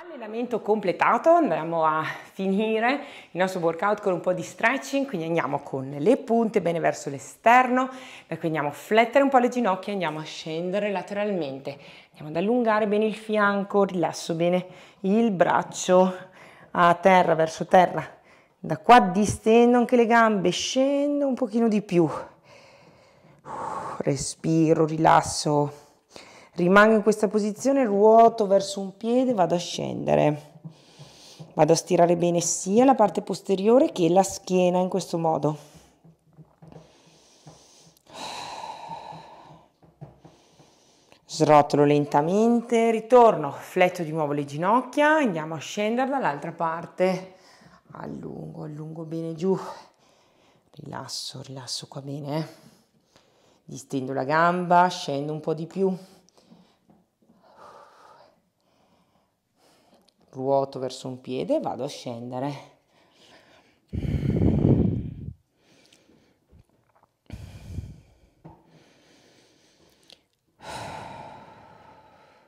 Allenamento completato, andiamo a finire il nostro workout con un po' di stretching, quindi andiamo con le punte bene verso l'esterno, per andiamo a flettere un po' le ginocchia, e andiamo a scendere lateralmente, andiamo ad allungare bene il fianco, rilasso bene il braccio a terra, verso terra, da qua distendo anche le gambe, scendo un pochino di più, respiro, rilasso, rimango in questa posizione, ruoto verso un piede, vado a scendere. Vado a stirare bene sia la parte posteriore che la schiena in questo modo. Srotolo lentamente, ritorno, fletto di nuovo le ginocchia, andiamo a scendere dall'altra parte. Allungo, allungo bene giù. Rilasso, rilasso qua bene. Eh. Distendo la gamba, scendo un po' di più. ruoto verso un piede e vado a scendere.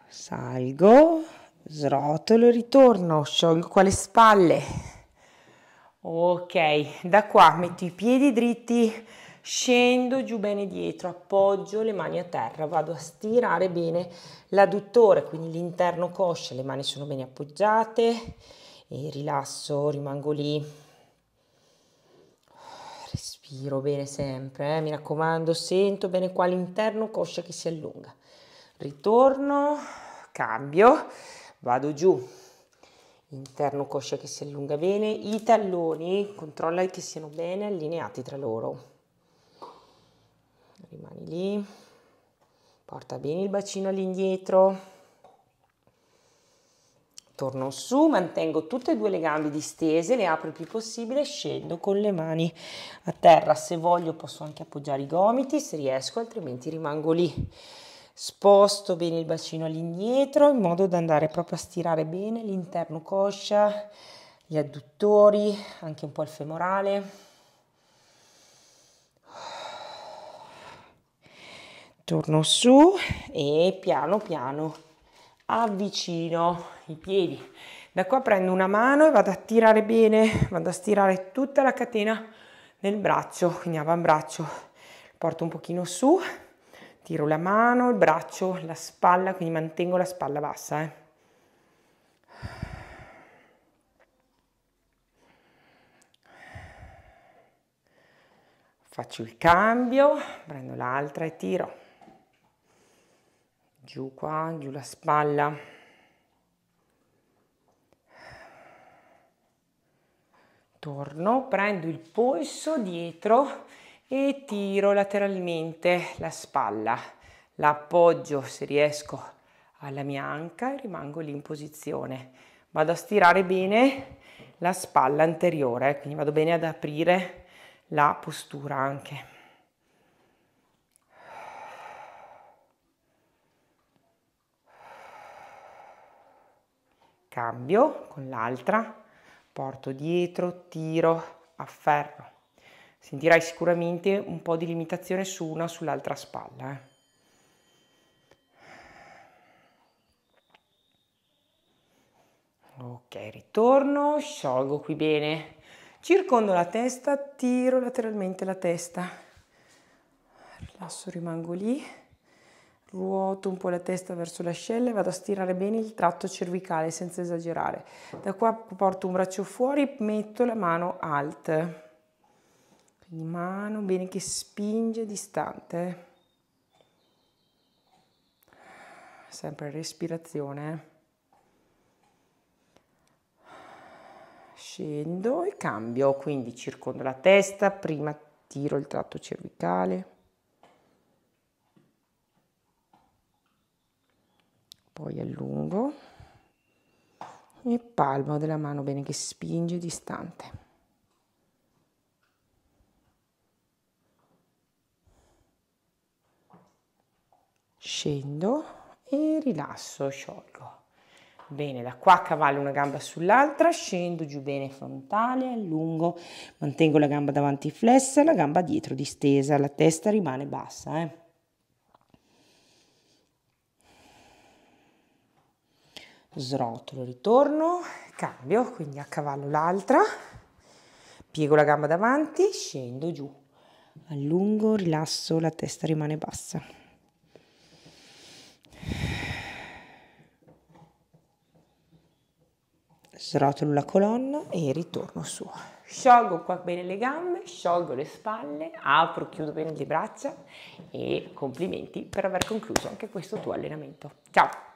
Salgo, srotolo e ritorno, sciolgo le spalle. Ok, da qua metto i piedi dritti scendo giù bene dietro, appoggio le mani a terra, vado a stirare bene l'adduttore, quindi l'interno coscia, le mani sono bene appoggiate e rilasso, rimango lì. Respiro bene sempre, eh? mi raccomando, sento bene qua l'interno coscia che si allunga. Ritorno, cambio, vado giù, interno coscia che si allunga bene, i talloni controlla che siano bene allineati tra loro rimani lì, porta bene il bacino all'indietro, torno su, mantengo tutte e due le gambe distese, le apro il più possibile, scendo con le mani a terra, se voglio posso anche appoggiare i gomiti, se riesco, altrimenti rimango lì. Sposto bene il bacino all'indietro in modo da andare proprio a stirare bene l'interno coscia, gli adduttori, anche un po' il femorale. torno su e piano piano avvicino i piedi da qua prendo una mano e vado a tirare bene vado a stirare tutta la catena del braccio quindi avambraccio porto un pochino su tiro la mano il braccio la spalla quindi mantengo la spalla bassa eh. faccio il cambio prendo l'altra e tiro giù qua, giù la spalla. Torno, prendo il polso dietro e tiro lateralmente la spalla. L'appoggio, se riesco, alla mia anca e rimango lì in posizione. Vado a stirare bene la spalla anteriore, eh, quindi vado bene ad aprire la postura anche. cambio con l'altra, porto dietro, tiro, afferro. Sentirai sicuramente un po' di limitazione su una o sull'altra spalla. Eh. Ok, ritorno, sciolgo qui bene, circondo la testa, tiro lateralmente la testa, rilasso, rimango lì ruoto un po' la testa verso l'ascella e vado a stirare bene il tratto cervicale senza esagerare. Da qua porto un braccio fuori, metto la mano alt, quindi mano bene che spinge distante. Sempre respirazione. Scendo e cambio, quindi circondo la testa, prima tiro il tratto cervicale poi allungo e palmo della mano bene che spinge distante. Scendo e rilasso, sciolgo. Bene, da qua cavallo una gamba sull'altra, scendo giù bene frontale, allungo, mantengo la gamba davanti flessa, la gamba dietro distesa, la testa rimane bassa. Eh. srotolo, ritorno, cambio, quindi a cavallo l'altra, piego la gamba davanti, scendo giù, allungo, rilasso, la testa rimane bassa. Srotolo la colonna e ritorno su. Sciolgo qua bene le gambe, sciolgo le spalle, apro, chiudo bene le braccia e complimenti per aver concluso anche questo tuo allenamento. Ciao!